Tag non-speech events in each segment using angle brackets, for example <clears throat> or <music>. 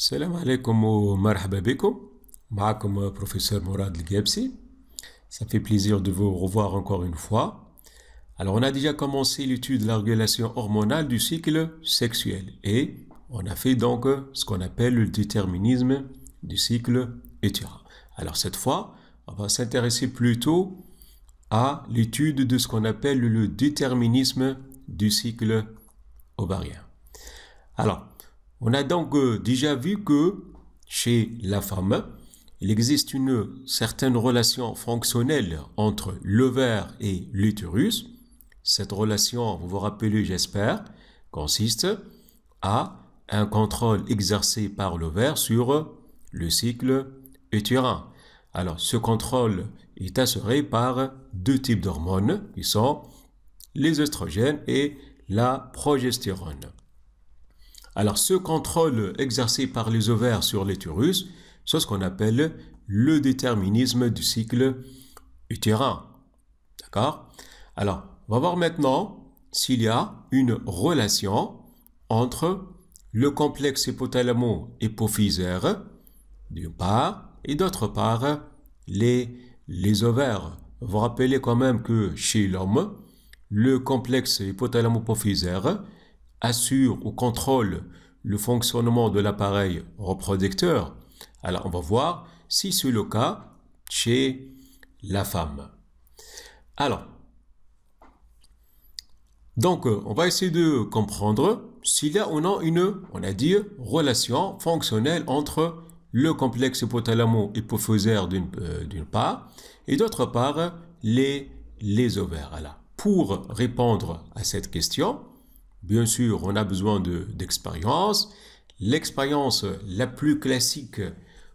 Salam عليكم ومرحبا بكم معكم professeur مراد الجابسي Ça fait plaisir de vous revoir encore une fois. Alors on a déjà commencé l'étude de la régulation hormonale du cycle sexuel et on a fait donc ce qu'on appelle le déterminisme du cycle utérin. Alors cette fois, on va s'intéresser plutôt à l'étude de ce qu'on appelle le déterminisme du cycle ovarien. Alors, on a donc euh, déjà vu que chez la femme, il existe une certaine relation fonctionnelle entre l'ovaire et l'utérus. Cette relation, vous vous rappelez, j'espère, consiste à un contrôle exercé par l'ovaire sur le cycle utérin. Alors, ce contrôle est assuré par deux types d'hormones qui sont les oestrogènes et la progestérone. Alors ce contrôle exercé par les ovaires sur les l'utérus, c'est ce qu'on appelle le déterminisme du cycle utérin. D'accord Alors, on va voir maintenant s'il y a une relation entre le complexe hypothalamo-hypophysaire, d'une part, et d'autre part, les, ovaires. Vous, vous rappelez quand même que chez l'homme, le complexe hypothalamo-hypophysaire, assure ou contrôle le fonctionnement de l'appareil reproducteur, alors on va voir si c'est le cas chez la femme. Alors, donc euh, on va essayer de comprendre s'il y a ou non une, on a dit, relation fonctionnelle entre le complexe hypothalamo hypophosaire euh, d'une part et d'autre part les, les ovaires. Alors, pour répondre à cette question, Bien sûr, on a besoin d'expérience. L'expérience la plus classique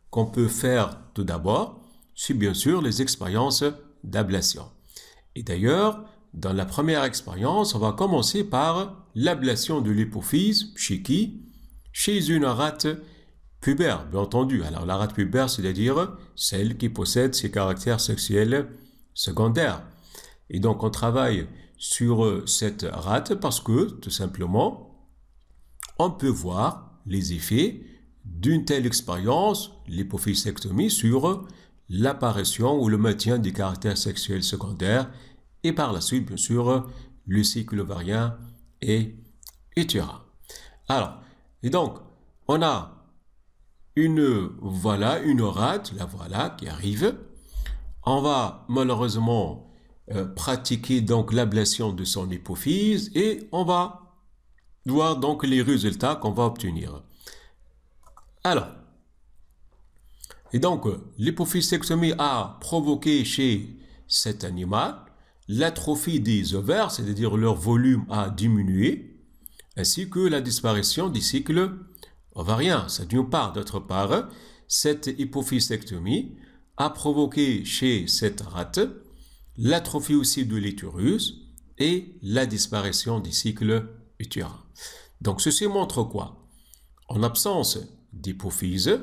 qu'on peut faire tout d'abord, c'est bien sûr les expériences d'ablation. Et d'ailleurs, dans la première expérience, on va commencer par l'ablation de l'hypophyse, chez qui Chez une rate pubère, bien entendu. Alors la rate pubère, c'est-à-dire celle qui possède ses caractères sexuels secondaires. Et donc on travaille sur euh, cette rate parce que, tout simplement, on peut voir les effets d'une telle expérience, l'hypophysectomie, sur euh, l'apparition ou le maintien des caractères sexuels secondaires et par la suite, bien sûr, euh, le cycle ovarien et etc. Alors, et donc, on a une, voilà, une rate, la voilà, qui arrive. On va malheureusement euh, pratiquer donc l'ablation de son hypophyse et on va voir donc les résultats qu'on va obtenir. Alors, et donc euh, l'hypophysectomie a provoqué chez cet animal l'atrophie des ovaires, c'est-à-dire leur volume a diminué, ainsi que la disparition des cycles ovariens. C'est d'une part. D'autre part, cette hypophysectomie a provoqué chez cette rate l'atrophie aussi de l'utérus et la disparition du cycle utérin. Donc ceci montre quoi En absence d'hypophyse,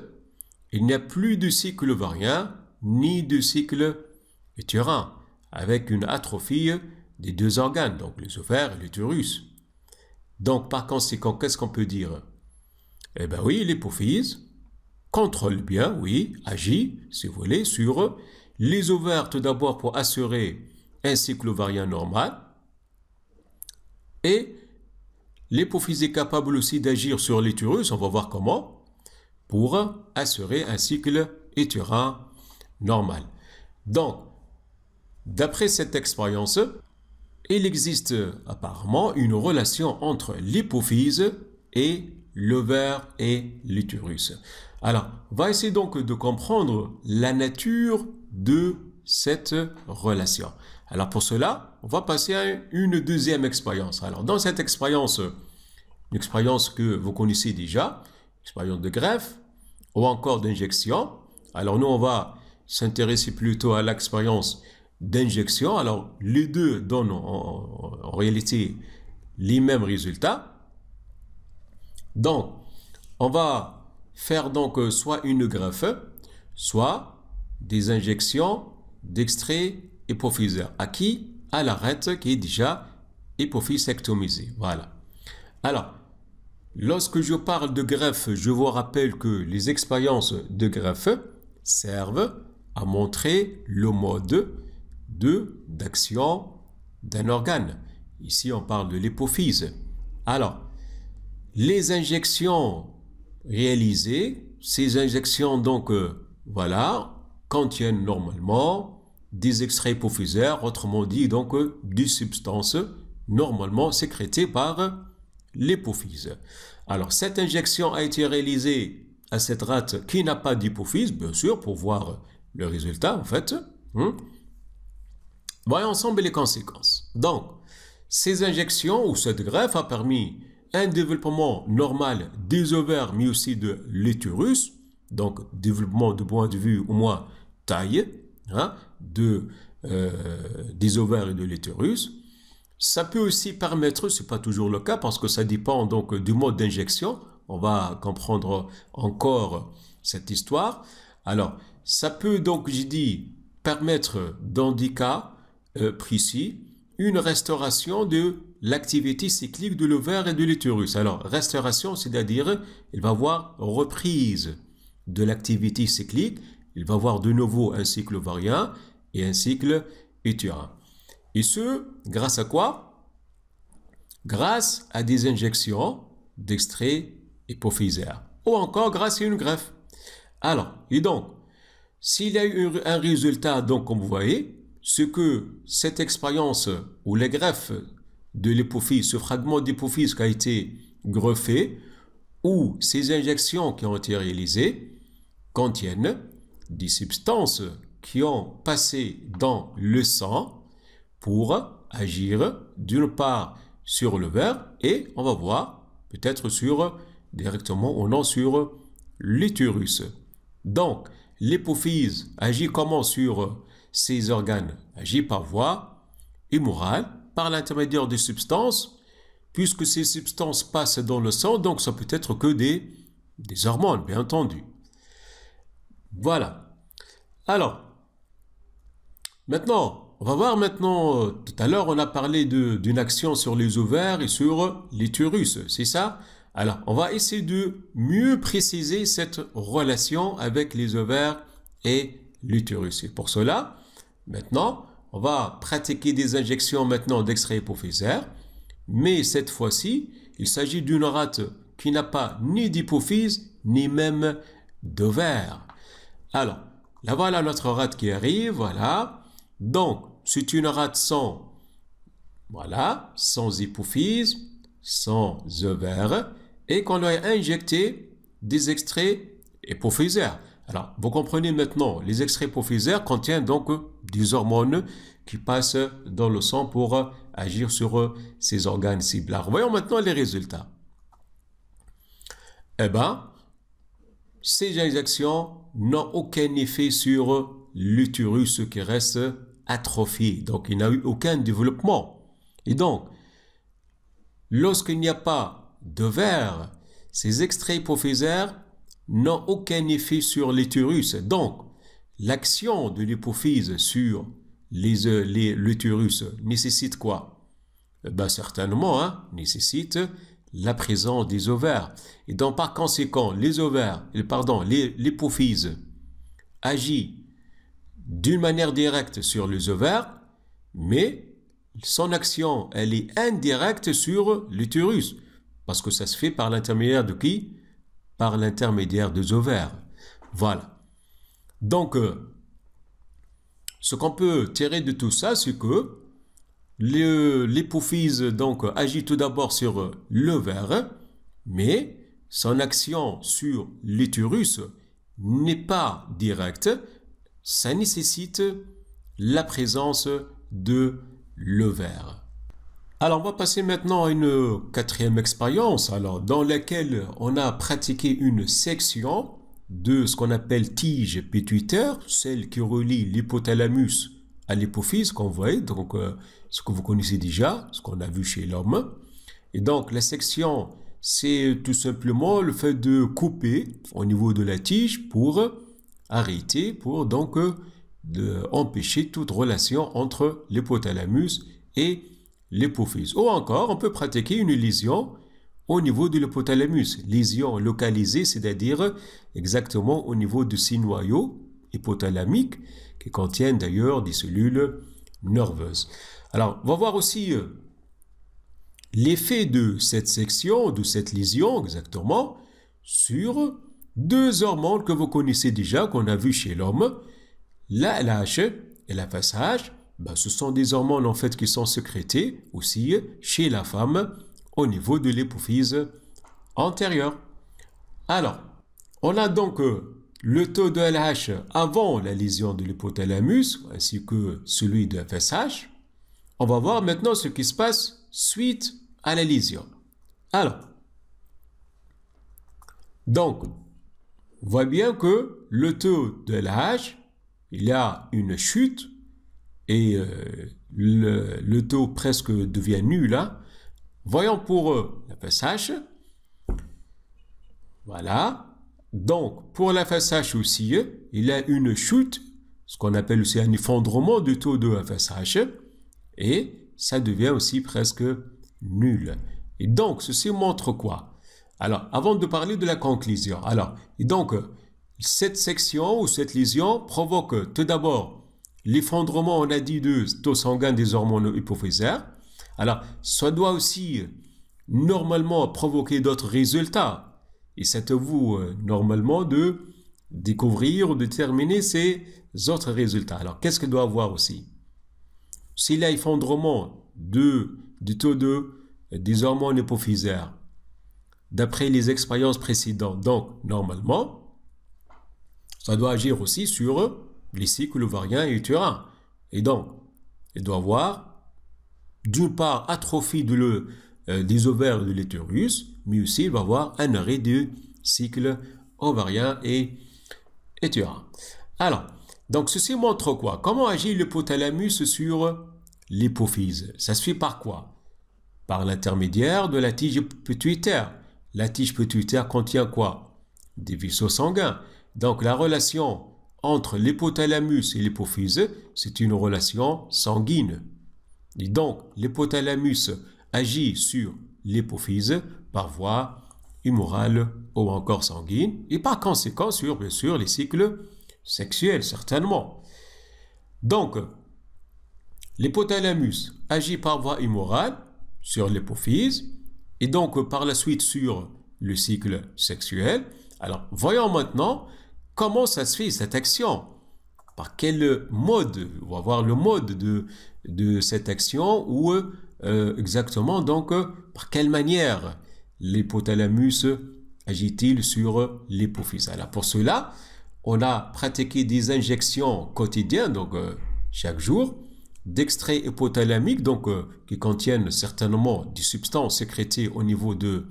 il n'y a plus de cycle ovarien ni de cycle utérin, avec une atrophie des deux organes, donc les ovaires et l'utérus. Donc par conséquent, qu'est-ce qu'on peut dire Eh bien oui, l'hypophyse contrôle bien, oui, agit, si vous voulez, sur les ouvertes d'abord pour assurer un cycle ovarien normal, et l'hypophyse est capable aussi d'agir sur l'utérus, on va voir comment, pour assurer un cycle utérin normal. Donc, d'après cette expérience, il existe apparemment une relation entre l'hypophyse et l'ovaire et l'utérus. Alors, on va essayer donc de comprendre la nature de cette relation. Alors pour cela, on va passer à une deuxième expérience. Alors dans cette expérience, une expérience que vous connaissez déjà, expérience de greffe ou encore d'injection. Alors nous, on va s'intéresser plutôt à l'expérience d'injection. Alors les deux donnent en, réalité les mêmes résultats. Donc, on va faire donc euh, soit une greffe, soit des injections d'extrait hypophysaire. acquis À l'arête qui est déjà hypophysectomisée. Voilà. Alors, lorsque je parle de greffe, je vous rappelle que les expériences de greffe servent à montrer le mode d'action d'un organe. Ici, on parle de l'hypophyse. Alors, les injections réalisées, ces injections, donc, euh, voilà, contiennent normalement des extraits hypophysaires, autrement dit donc euh, des substances normalement sécrétées par l'hypophyse. Alors cette injection a été réalisée à cette rate qui n'a pas d'hypophyse, bien sûr, pour voir le résultat en fait. Hein. Voyons ensemble les conséquences. Donc, ces injections ou cette greffe a permis un développement normal des ovaires, mais aussi de l'utérus, donc développement du point de vue au moins taille hein, de, euh, des ovaires et de l'utérus. Ça peut aussi permettre, c'est pas toujours le cas parce que ça dépend donc du mode d'injection. On va comprendre encore cette histoire. Alors, ça peut donc, j'ai dit, permettre dans des cas euh, précis une restauration de l'activité cyclique de l'ovaire et de l'utérus. Alors, restauration, c'est-à-dire, il va avoir reprise de l'activité cyclique il va avoir de nouveau un cycle ovarien et un cycle utérin. Et ce, grâce à quoi Grâce à des injections d'extraits hypophysaire ou encore grâce à une greffe. Alors, et donc, s'il y a eu un résultat, donc, comme vous voyez, ce que cette expérience ou les greffes de l'hypophyse, ce fragment d'hypophyse qui a été greffé, ou ces injections qui ont été réalisées contiennent des substances qui ont passé dans le sang pour agir d'une part sur le verre et on va voir peut-être sur directement ou non sur l'utérus. Donc, l'hypophyse agit comment sur ces organes Agit par voie humorale, par l'intermédiaire des substances, puisque ces substances passent dans le sang, donc ça peut être que des, des hormones, bien entendu. Voilà. Alors, maintenant, on va voir maintenant, euh, tout à l'heure, on a parlé d'une action sur les ovaires et sur l'utérus, c'est ça Alors, on va essayer de mieux préciser cette relation avec les ovaires et l'utérus. Et pour cela, maintenant, on va pratiquer des injections maintenant d'extrait hypophysaire, mais cette fois-ci, il s'agit d'une rate qui n'a pas ni d'hypophyse, ni même d'ovaire. Alors, là voilà notre rate qui arrive, voilà. Donc, c'est une rate sans, voilà, sans hypophyse, sans ovaire, et qu'on a injecté des extraits hypophysaires. Alors, vous comprenez maintenant, les extraits hypophysaires contiennent donc des hormones qui passent dans le sang pour agir sur ces organes ciblés. Voyons maintenant les résultats. Eh bien, ces actions n'ont aucun effet sur l'utérus qui reste atrophié. Donc, il n'a eu aucun développement. Et donc, lorsqu'il n'y a pas de verre, ces extraits hypophysaires n'ont aucun effet sur l'utérus. Donc, l'action de l'hypophyse sur l'utérus les, nécessite quoi eh ben certainement, hein, nécessite la présence des ovaires. Et donc, par conséquent, les ovaires, pardon, l'hypophyse agit d'une manière directe sur les ovaires, mais son action, elle est indirecte sur l'utérus, parce que ça se fait par l'intermédiaire de qui Par l'intermédiaire des ovaires. Voilà. Donc, euh, ce qu'on peut tirer de tout ça, c'est que L'hypophyse donc agit tout d'abord sur le verre, mais son action sur l'utérus n'est pas directe. Ça nécessite la présence de l'ovaire. Alors on va passer maintenant à une quatrième expérience, alors dans laquelle on a pratiqué une section de ce qu'on appelle tige pituitaire, celle qui relie l'hypothalamus à l'hypophyse qu'on voyait, donc euh, ce que vous connaissez déjà, ce qu'on a vu chez l'homme. Et donc la section, c'est tout simplement le fait de couper au niveau de la tige pour arrêter, pour donc euh, de empêcher toute relation entre l'hypothalamus et l'hypophyse. Ou encore, on peut pratiquer une lésion au niveau de l'hypothalamus, lésion localisée, c'est-à-dire exactement au niveau de ces noyaux hypothalamique qui contiennent d'ailleurs des cellules nerveuses. Alors, on va voir aussi euh, l'effet de cette section, de cette lésion exactement, sur deux hormones que vous connaissez déjà, qu'on a vu chez l'homme, la LH et la FSH. Ben, ce sont des hormones en fait qui sont sécrétées aussi chez la femme au niveau de l'épophyse antérieure. Alors, on a donc euh, le taux de LH avant la lésion de l'hypothalamus ainsi que celui de FSH. On va voir maintenant ce qui se passe suite à la lésion. Alors, donc, on voit bien que le taux de LH, il y a une chute et euh, le, taux presque devient nul. Hein. Voyons pour euh, la FSH. Voilà. Donc, pour la FSH aussi, il y a une chute, ce qu'on appelle aussi un effondrement du taux de FSH, et ça devient aussi presque nul. Et donc, ceci montre quoi Alors, avant de parler de la conclusion, alors, et donc, cette section ou cette lésion provoque tout d'abord l'effondrement, on a dit, de taux sanguin des hormones hypophysaires. Alors, ça doit aussi normalement provoquer d'autres résultats et c'est à vous, normalement, de découvrir ou de terminer ces autres résultats. Alors, qu'est-ce qu'il doit avoir aussi S'il y a effondrement du taux de euh, des hormones d'après les expériences précédentes, donc normalement, ça doit agir aussi sur les cycles ovariens et utérins. Et donc, il doit avoir, d'une part, atrophie de le, euh, des ovaires de l'utérus, mais aussi il va avoir un arrêt du cycle ovarien et utérin. Alors, donc ceci montre quoi Comment agit l'hypothalamus sur l'hypophyse Ça se fait par quoi Par l'intermédiaire de la tige pituitaire. La tige pituitaire contient quoi Des vaisseaux sanguins. Donc la relation entre l'hypothalamus et l'hypophyse, c'est une relation sanguine. Et donc, l'hypothalamus agit sur l'hypophyse par voie humorale ou encore sanguine et par conséquent sur, les cycles sexuels, certainement. Donc, l'hypothalamus agit par voie humorale sur l'hypophyse et donc par la suite sur le cycle sexuel. Alors, voyons maintenant comment ça se fait cette action. Par quel mode, on va voir le mode de, de cette action ou euh, exactement. Donc, euh, par quelle manière l'hypothalamus agit-il sur l'hypophyse Alors, pour cela, on a pratiqué des injections quotidiennes, donc euh, chaque jour, d'extraits hypothalamiques, donc qui contiennent certainement des substances sécrétées au niveau de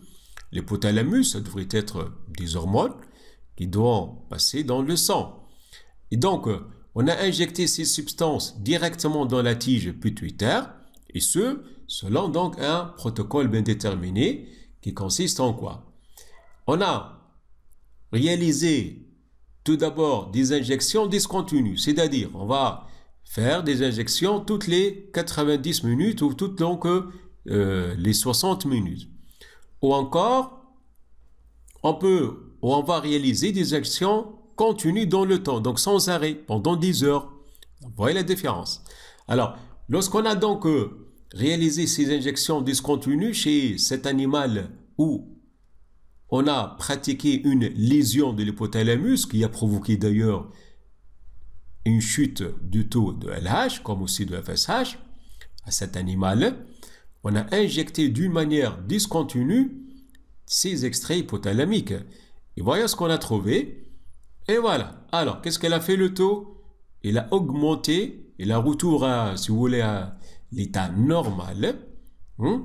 l'hypothalamus. Ça devrait être des hormones qui doivent passer dans le sang. Et donc, on a injecté ces substances directement dans la tige pituitaire, et ce, selon donc un protocole bien déterminé qui consiste en quoi On a réalisé tout d'abord des injections discontinues, c'est-à-dire on va faire des injections toutes les 90 minutes ou toutes donc euh, les 60 minutes. Ou encore, on peut on va réaliser des injections continues dans le temps, donc sans arrêt, pendant 10 heures. Vous voyez la différence. Alors, lorsqu'on a donc euh, réaliser ces injections discontinues chez cet animal où on a pratiqué une lésion de l'hypothalamus qui a provoqué d'ailleurs une chute du taux de LH comme aussi de FSH à cet animal, on a injecté d'une manière discontinue ces extraits hypothalamiques. Et voyons ce qu'on a trouvé. Et voilà. Alors, qu'est-ce qu'elle a fait le taux Il a augmenté, il a retour si vous voulez, à, l'état normal. Hein?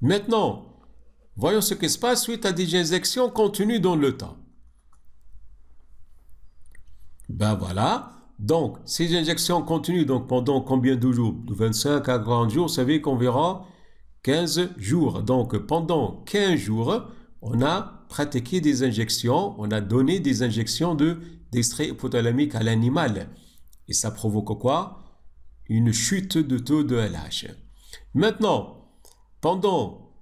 Maintenant, voyons ce qui se passe suite à des injections continues dans le temps. Ben voilà, donc ces injections continuent donc pendant combien de jours De 25 à 40 jours, vous savez qu'on verra 15 jours. Donc pendant 15 jours, on a pratiqué des injections, on a donné des injections de d'extrait hypothalamique à l'animal. Et ça provoque quoi une chute de taux de LH. Maintenant, pendant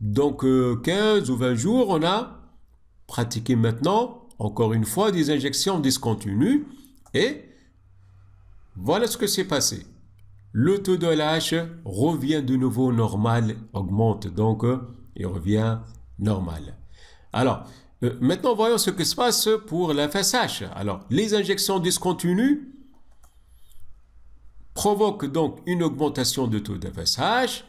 donc 15 euh, ou 20 jours, on a pratiqué maintenant, encore une fois, des injections discontinues et voilà ce que s'est passé. Le taux de LH revient de nouveau normal, augmente donc et revient normal. Alors, euh, maintenant voyons ce qui se passe pour la FSH. Alors, les injections discontinues, provoque donc une augmentation de taux de fessage,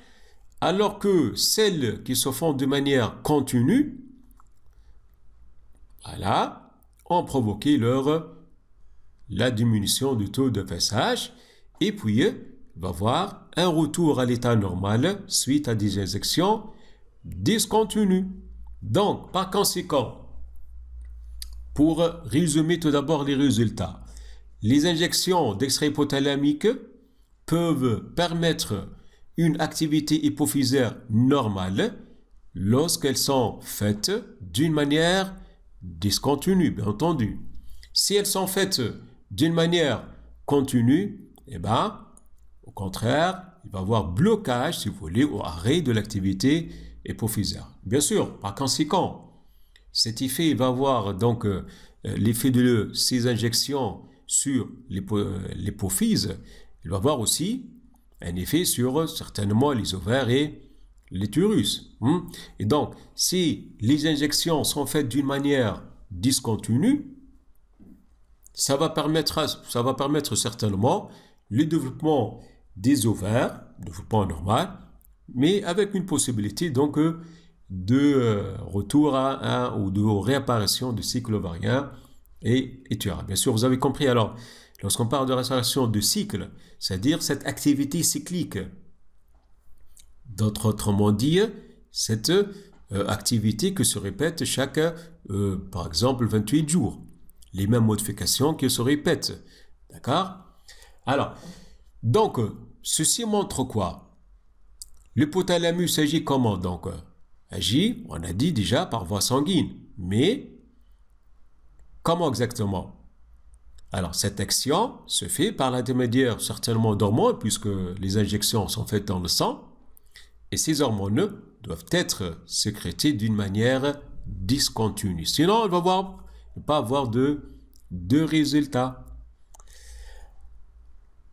alors que celles qui se font de manière continue, voilà, ont provoqué leur la diminution du taux de fessage, et puis va voir un retour à l'état normal suite à des injections discontinues. Donc, par conséquent, pour résumer tout d'abord les résultats, les injections d'extrait hypothalamique peuvent permettre une activité hypophysaire normale lorsqu'elles sont faites d'une manière discontinue, bien entendu. Si elles sont faites d'une manière continue, eh bien, au contraire, il va y avoir blocage, si vous voulez, au arrêt de l'activité hypophysaire. Bien sûr, par conséquent, cet effet va avoir donc euh, l'effet de ces injections sur euh, l'hypophyse il va avoir aussi un effet sur certainement les ovaires et les hein. Et donc, si les injections sont faites d'une manière discontinue, ça va permettre, ça va permettre certainement le développement des ovaires, développement normal, mais avec une possibilité donc euh, de euh, retour à un ou de réapparition du cycle ovarien et, et Bien sûr, vous avez compris. Alors, Lorsqu'on parle de restauration de cycle, c'est-à-dire cette activité cyclique, d'autres autrement dit, cette euh, activité qui se répète chaque, euh, par exemple, 28 jours. Les mêmes modifications qui se répètent. D'accord Alors, donc, ceci montre quoi Le L'hypothalamus agit comment donc Agit, on a dit déjà, par voie sanguine. Mais, comment exactement alors, cette action se fait par l'intermédiaire certainement d'hormones, puisque les injections sont faites dans le sang, et ces hormones doivent être sécrétées d'une manière discontinue. Sinon, on va voir, pas avoir de, de résultats.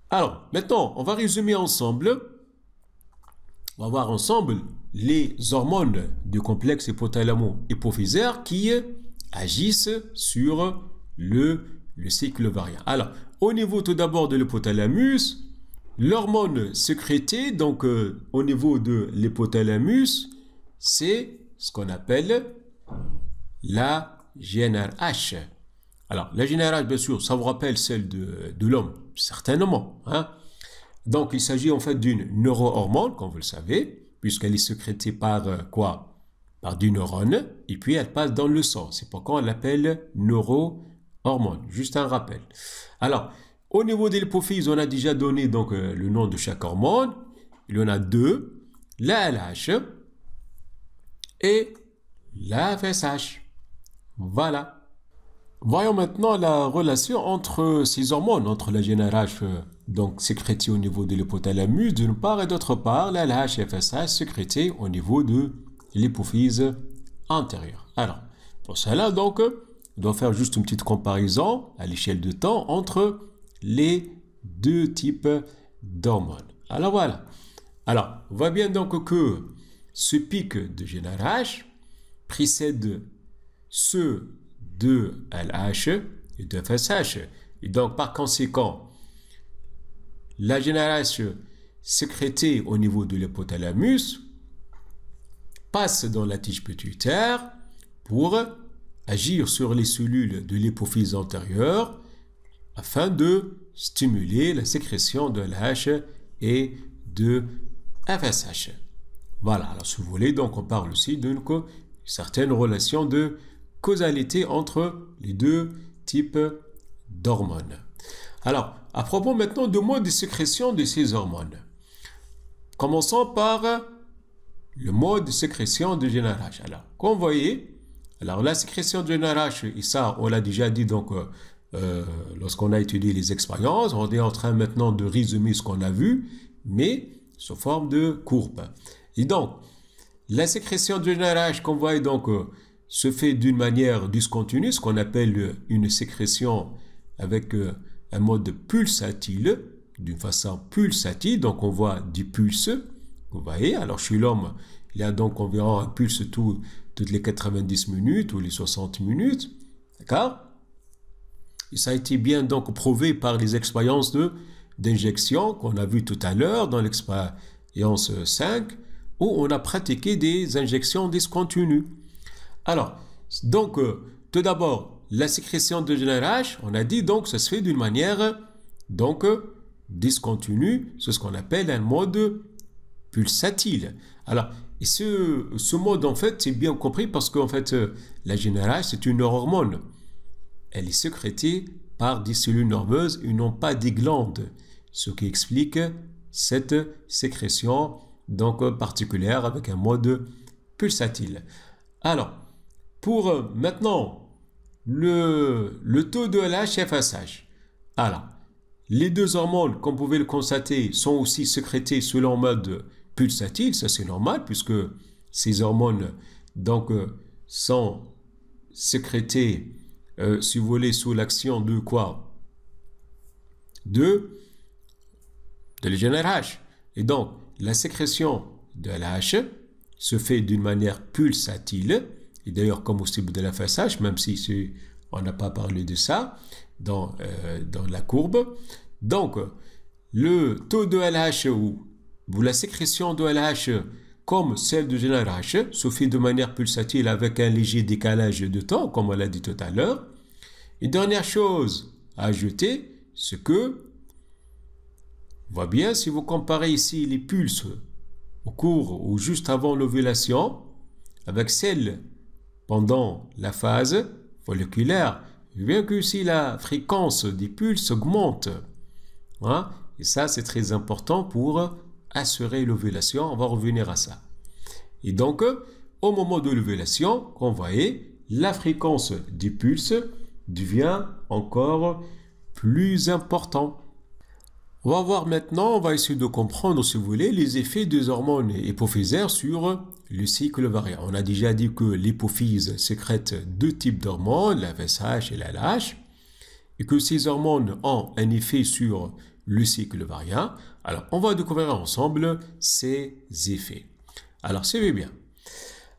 Alors, maintenant, on va résumer ensemble. On va voir ensemble les hormones du complexe hypothalamo-hypophysaire qui agissent sur le le cycle ovarien. Alors, au niveau tout d'abord de l'hypothalamus, l'hormone sécrétée, donc euh, au niveau de l'hypothalamus, c'est ce qu'on appelle la GNRH. Alors, la GNRH, bien sûr, ça vous rappelle celle de, l'homme, certainement. Hein. Donc, il s'agit en fait d'une neurohormone, comme vous le savez, puisqu'elle est sécrétée par euh, quoi Par du neurone, et puis elle passe dans le sang. C'est pourquoi on l'appelle neurohormone hormones, juste un rappel. Alors, au niveau de l'hypophyse, on a déjà donné donc euh, le nom de chaque hormone. Il y en a deux, la LH et la FSH. Voilà. Voyons maintenant la relation entre ces hormones, entre la GNRH euh, donc sécrétée au niveau de l'hypothalamus d'une part et d'autre part la LH et FSH sécrétée au niveau de l'hypophyse antérieure. Alors, pour cela donc, doit faire juste une petite comparaison à l'échelle de temps entre les deux types d'hormones. Alors voilà. Alors, on voit bien donc que ce pic de GnRH précède ceux de LH et de FSH. Et donc, par conséquent, la GnRH sécrétée au niveau de l'hypothalamus passe dans la tige pituitaire pour agir sur les cellules de l'hypophyse antérieure afin de stimuler la sécrétion de LH et de FSH. Voilà, alors si vous voulez, donc on parle aussi d'une certaine relation de causalité entre les deux types d'hormones. Alors, à propos maintenant du mode de sécrétion de ces hormones. Commençons par le mode de sécrétion de GNRH. Alors, comme vous voyez, alors la sécrétion du NRH, et ça on l'a déjà dit donc euh, euh, lorsqu'on a étudié les expériences, on est en train maintenant de résumer ce qu'on a vu, mais sous forme de courbe. Et donc, la sécrétion du NRH qu'on voit donc se euh, fait d'une manière discontinue, ce qu'on appelle une sécrétion avec un mode pulsatile, d'une façon pulsatile, donc on voit du pulse, vous voyez, alors chez l'homme, il y a donc environ un pulse tout, toutes les 90 minutes ou les 60 minutes. D'accord Et ça a été bien donc prouvé par les expériences d'injection qu'on a vu tout à l'heure dans l'expérience 5 où on a pratiqué des injections discontinues. Alors, donc, euh, tout d'abord, la sécrétion de GnRH, on a dit donc, ça se fait d'une manière donc euh, discontinue, c'est ce qu'on appelle un mode pulsatile. Alors, et ce, mode, en fait, c'est bien compris parce qu'en fait, euh, la GNRH, c'est une hormone. Elle est sécrétée par des cellules nerveuses et non pas des glandes, ce qui explique cette sécrétion donc euh, particulière avec un mode pulsatile. Alors, pour euh, maintenant le, le taux de LHFSH. Alors, les deux hormones, comme vous pouvez le constater, sont aussi sécrétées selon mode pulsatile, ça c'est normal, puisque ces hormones donc, euh, sont sécrétées, euh, si vous voulez, sous l'action de quoi De, de l'GNRH. Et donc, la sécrétion de LH se fait d'une manière pulsatile, et d'ailleurs comme au cible de la H, même si on n'a pas parlé de ça dans, euh, dans la courbe. Donc, le taux de LH ou vous la sécrétion de LH comme celle de GnRH se fait de manière pulsatile avec un léger décalage de temps, comme on l'a dit tout à l'heure. Et dernière chose à ajouter, c'est que, on voit bien, si vous comparez ici les pulses au cours ou juste avant l'ovulation avec celles pendant la phase folliculaire, bien que si la fréquence des pulses augmente. Hein. et ça, c'est très important pour assurer l'ovulation. On va revenir à ça. Et donc, euh, au moment de l'ovulation, vous voyez, la fréquence du pulse devient encore plus importante. On va voir maintenant, on va essayer de comprendre, si vous voulez, les effets des hormones hypophysaires sur le cycle variant. On a déjà dit que l'hypophyse sécrète deux types d'hormones, la VSH et la LH, et que ces hormones ont un effet sur le cycle variant. Alors, on va découvrir ensemble ces effets. Alors, suivez bien.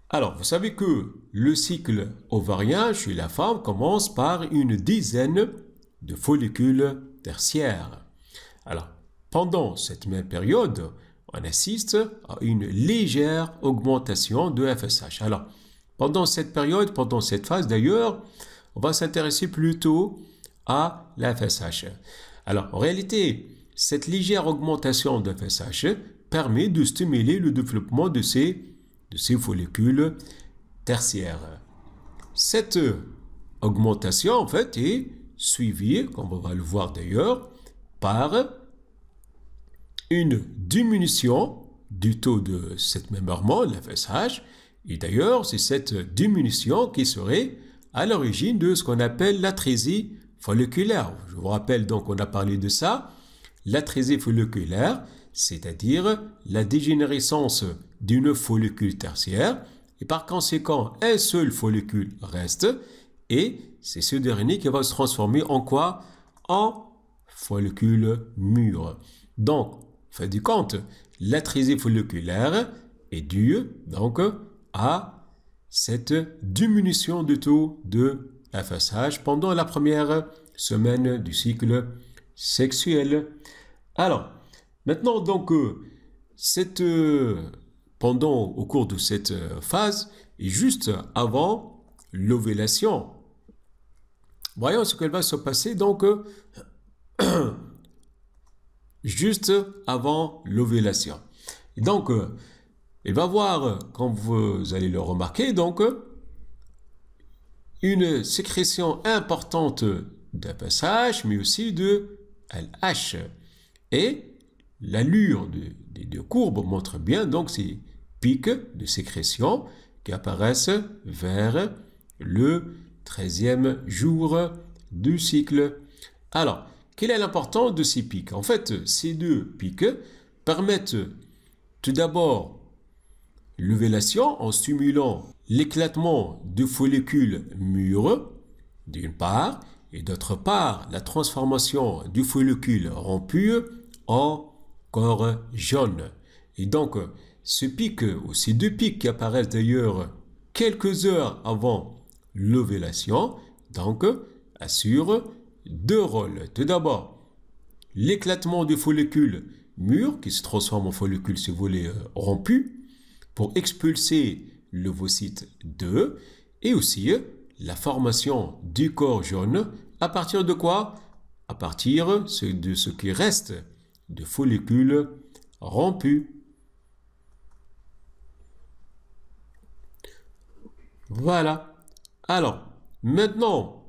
Alors, vous savez que le cycle ovarien chez la femme commence par une dizaine de follicules tertiaires. Alors, pendant cette même période, on assiste à une légère augmentation de FSH. Alors, pendant cette période, pendant cette phase d'ailleurs, on va s'intéresser plutôt à la FSH. Alors, en réalité, cette légère augmentation de FSH permet de stimuler le développement de ces, de ces follicules tertiaires. Cette augmentation, en fait, est suivie, comme on va le voir d'ailleurs, par une diminution du taux de cette même hormone, FSH, et d'ailleurs, c'est cette diminution qui serait à l'origine de ce qu'on appelle l'atrésie folliculaire. Je vous rappelle donc, on a parlé de ça l'atrésie folliculaire, c'est-à-dire la dégénérescence d'une follicule tertiaire, et par conséquent, un seul follicule reste, et c'est ce dernier qui va se transformer en quoi En follicule mûr. Donc, faites du compte, l'atrésie folliculaire est due donc à cette diminution du taux de FSH pendant la première semaine du cycle sexuel. Alors, maintenant, donc, euh, euh, pendant, au cours de cette euh, phase, et juste avant l'ovulation, voyons ce qu'elle va se passer. Donc, <coughs> juste avant l'ovulation. Donc, il va voir, comme vous allez le remarquer, donc, une sécrétion importante d'un passage, mais aussi de LH. Et l'allure des deux courbes montre bien donc ces pics de sécrétion qui apparaissent vers le 13e jour du cycle. Alors, quelle est l'importance de ces pics En fait, ces deux pics permettent tout d'abord l'ovulation en stimulant l'éclatement de follicules mûres, d'une part, et d'autre part la transformation du follicule rompu en corps jaune. Et donc, ce pic ou ces deux pics qui apparaissent d'ailleurs quelques heures avant l'ovulation, donc, assurent deux rôles. Tout d'abord, l'éclatement du follicule mûr qui se transforme en follicule, si vous voulez, euh, rompu pour expulser l'ovocyte 2 et aussi la formation du corps jaune à partir de quoi À partir de ce qui reste de follicules rompus. Voilà. Alors, maintenant,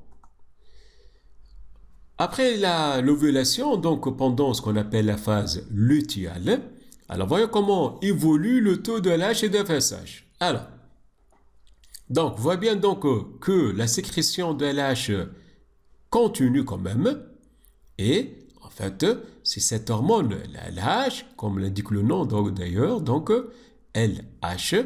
après l'ovulation, donc pendant ce qu'on appelle la phase lutéale, alors voyons comment évolue le taux de LH et de FSH. Alors, donc, on voit bien donc euh, que la sécrétion de LH continue quand même. Et en fait, c'est cette hormone, la LH, comme l'indique le nom d'ailleurs, donc LH,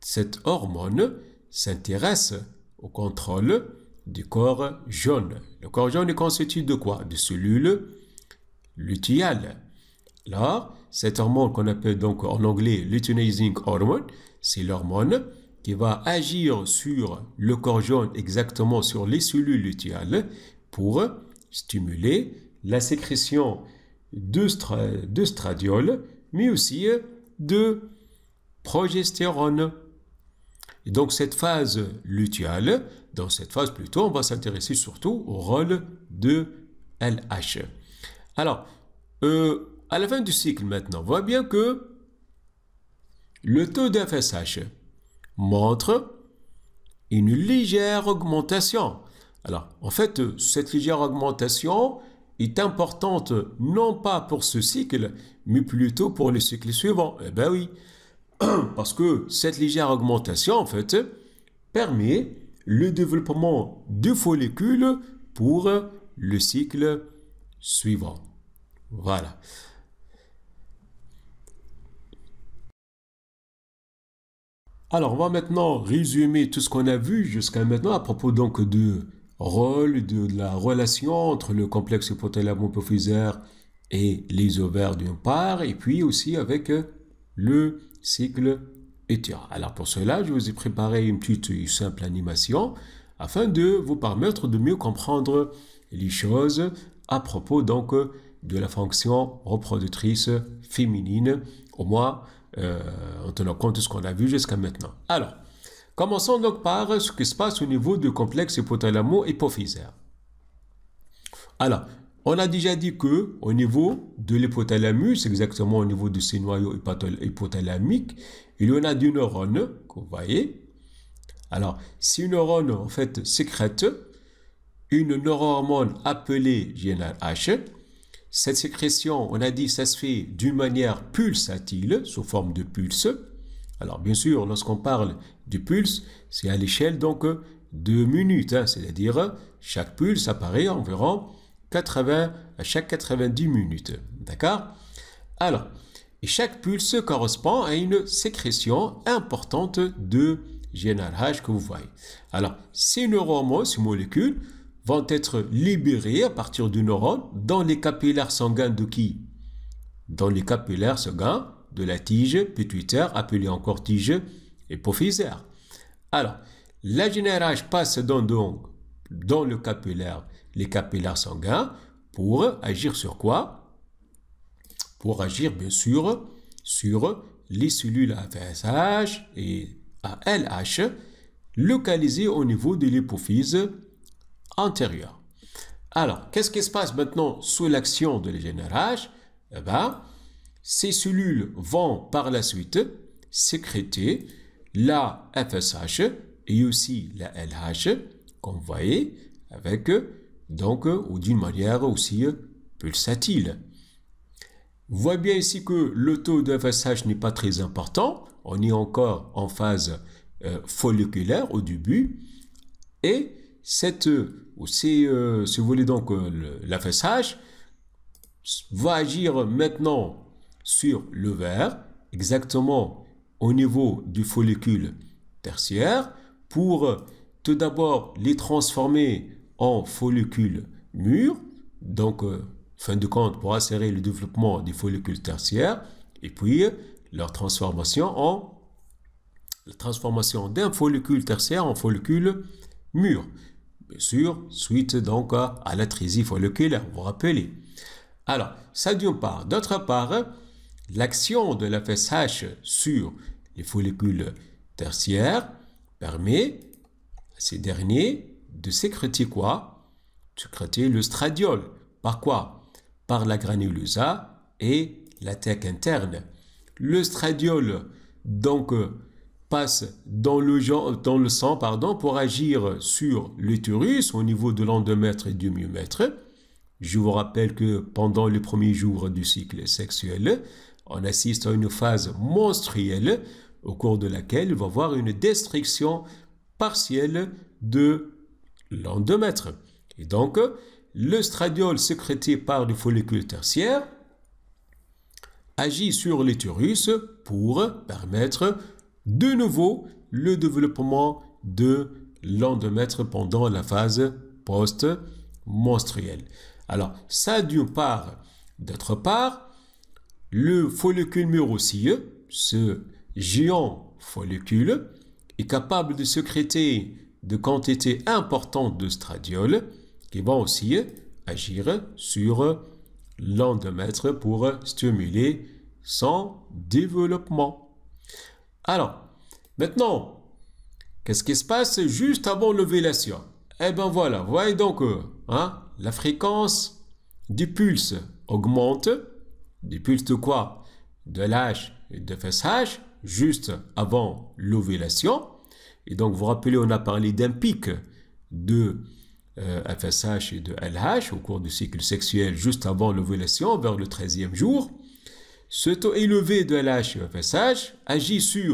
cette hormone s'intéresse au contrôle du corps jaune. Le corps jaune est constitué de quoi De cellules lutéales. Alors, cette hormone qu'on appelle donc en anglais luteinizing hormone, c'est l'hormone qui va agir sur le corps jaune, exactement sur les cellules lutéales, pour stimuler la sécrétion de, stradiol, mais aussi de progestérone. donc cette phase lutéale, dans cette phase plutôt, on va s'intéresser surtout au rôle de LH. Alors, euh, à la fin du cycle maintenant, on voit bien que le taux d'FSH, montre une légère augmentation. Alors, en fait, cette légère augmentation est importante non pas pour ce cycle, mais plutôt pour le cycle suivant. Eh bien oui, <clears throat> parce que cette légère augmentation, en fait, permet le développement de follicules pour le cycle suivant. Voilà. Alors, on va maintenant résumer tout ce qu'on a vu jusqu'à maintenant à propos donc de rôle, de, la relation entre le complexe hypothalamo et les ovaires d'une part, et puis aussi avec euh, le cycle éthérien. Alors, pour cela, je vous ai préparé une petite simple animation afin de vous permettre de mieux comprendre les choses à propos donc de la fonction reproductrice féminine, au moins en euh, tenant compte de ce qu'on a vu jusqu'à maintenant. Alors, commençons donc par ce qui se passe au niveau du complexe hypothalamo-hypophysaire. Alors, on a déjà dit que au niveau de l'hypothalamus, exactement au niveau de ces noyaux hypothalamiques, il y en a des neurones que vous voyez. Alors, ces neurones en fait sécrètent une neurohormone appelée GNRH cette sécrétion, on a dit, ça se fait d'une manière pulsatile, sous forme de pulse. Alors bien sûr, lorsqu'on parle du pulse, c'est à l'échelle donc de minutes, hein, c'est-à-dire chaque pulse apparaît environ 80 à chaque 90 minutes. D'accord Alors, et chaque pulse correspond à une sécrétion importante de GNRH que vous voyez. Alors, ces neurones, ces molécule vont être libérés à partir du neurone dans les capillaires sanguins de qui Dans les capillaires sanguins de la tige pituitaire, appelée encore tige épophysaire. Alors, la génération passe donc dans, le capillaire, les capillaires sanguins, pour agir sur quoi Pour agir, bien sûr, sur les cellules AVSH et ALH localisées au niveau de l'hypophyse alors, qu'est-ce qui se passe maintenant sous l'action de l'égénérage Eh bien, ces cellules vont par la suite sécréter la FSH et aussi la LH, comme vous voyez, avec, donc, ou d'une manière aussi pulsatile. Vous voyez bien ici que le taux de FSH n'est pas très important. On est encore en phase euh, folliculaire au début. Et cette, ou euh, si vous voulez donc euh, va agir maintenant sur le verre, exactement au niveau du follicule tertiaire, pour euh, tout d'abord les transformer en follicules mûrs, donc euh, fin de compte pour accélérer le développement des follicules tertiaires, et puis leur transformation en la transformation d'un follicule tertiaire en follicule mûr. Bien suite donc à trisie folliculaire, vous vous rappelez. Alors, ça d'une part. D'autre part, l'action de la FSH sur les follicules tertiaires permet à ces derniers de sécréter quoi Sécréter le stradiol. Par quoi Par la granulosa et la thèque interne. Le stradiol, donc, passe dans le, dans le sang pardon, pour agir sur l'utérus au niveau de l'endomètre et du myomètre. Je vous rappelle que pendant les premiers jours du cycle sexuel, on assiste à une phase menstruelle au cours de laquelle il va y avoir une destruction partielle de l'endomètre. Et donc, le stradiol sécrété par le follicule tertiaire agit sur l'utérus pour permettre de nouveau le développement de l'endomètre pendant la phase post-menstruelle. Alors, ça d'une part. D'autre part, le follicule aussi, ce géant follicule, est capable de sécréter de quantités importantes de stradioles qui vont aussi agir sur l'endomètre pour stimuler son développement. Alors, maintenant, qu'est-ce qui se passe juste avant l'ovulation Eh bien voilà, voyez donc, euh, hein, la fréquence du pulse augmente, du pulse de quoi De LH et de FSH, juste avant l'ovulation. Et donc, vous vous rappelez, on a parlé d'un pic de FSH euh, et de LH au cours du cycle sexuel juste avant l'ovulation, vers le 13e jour. Ce taux élevé de lh agit sur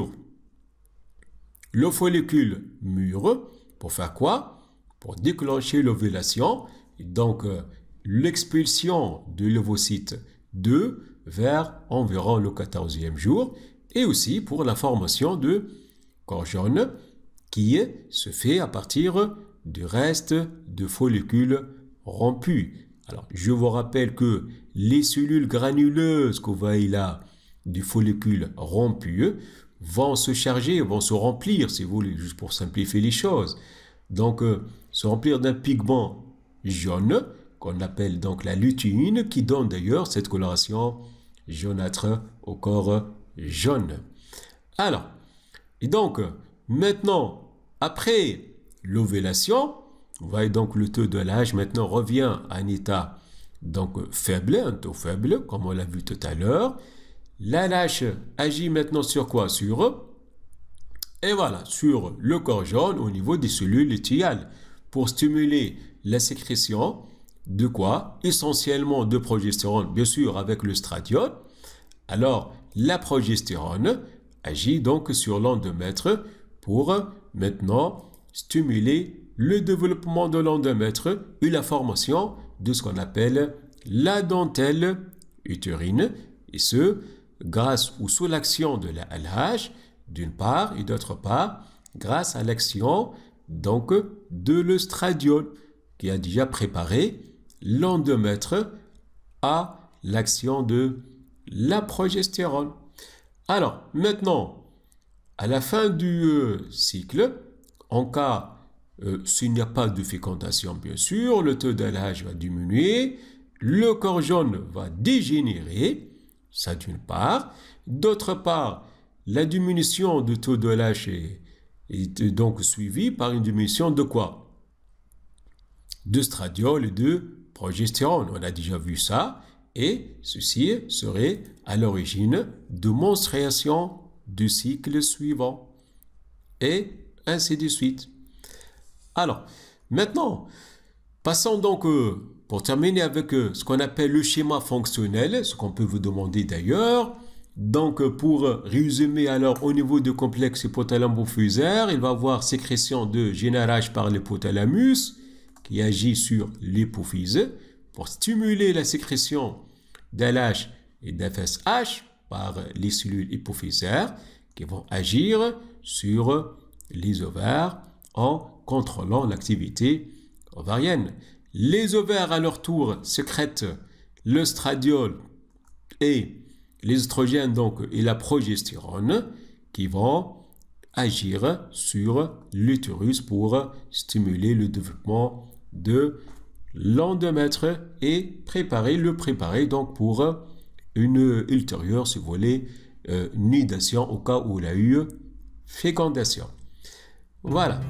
le follicule mûr pour faire quoi Pour déclencher l'ovulation, donc euh, l'expulsion de l'ovocyte 2 vers environ le 14e jour et aussi pour la formation de corps jaune qui se fait à partir du reste de follicules rompus. Alors, je vous rappelle que les cellules granuleuses qu'on voit là du follicule rompueux vont se charger, vont se remplir, si vous voulez, juste pour simplifier les choses. Donc, euh, se remplir d'un pigment jaune, qu'on appelle donc la lutine, qui donne d'ailleurs cette coloration jaunâtre au corps jaune. Alors, et donc, maintenant, après l'ovulation, voyez donc le taux de l'âge maintenant revient à un état donc faible, un taux faible, comme on l'a vu tout à l'heure. La lâche agit maintenant sur quoi Sur et voilà, sur le corps jaune au niveau des cellules lithiales pour stimuler la sécrétion de quoi Essentiellement de progestérone, bien sûr, avec le stradiol. Alors, la progestérone agit donc sur l'endomètre pour maintenant stimuler le développement de l'endomètre et la formation de ce qu'on appelle la dentelle utérine, et ce, grâce ou sous l'action de la LH, d'une part, et d'autre part, grâce à l'action donc de l'œstradiol, qui a déjà préparé l'endomètre à l'action de la progestérone. Alors, maintenant, à la fin du euh, cycle, en cas euh, s'il n'y a pas de fécondation, bien sûr, le taux de l'âge va diminuer, le corps jaune va dégénérer, ça d'une part. D'autre part, la diminution du taux de l'âge est, est, donc suivie par une diminution de quoi De stradiol et de progestérone. On a déjà vu ça. Et ceci serait à l'origine de menstruation du cycle suivant. Et ainsi de suite. Alors, maintenant, passons donc, euh, pour terminer avec euh, ce qu'on appelle le schéma fonctionnel, ce qu'on peut vous demander d'ailleurs. Donc, euh, pour résumer, alors, au niveau du complexe hypothalamophysaire, il va avoir sécrétion de GnRH par l'hypothalamus, qui agit sur l'hypophyse, pour stimuler la sécrétion d'LH et d'FSH par les cellules hypophysaires, qui vont agir sur les ovaires en contrôlant l'activité ovarienne. Les ovaires, à leur tour, sécrètent le stradiol et les donc, et la progestérone qui vont agir sur l'utérus pour stimuler le développement de l'endomètre et préparer le préparer donc pour une ultérieure, si vous voulez, euh, nidation au cas où il a eu fécondation. Voilà.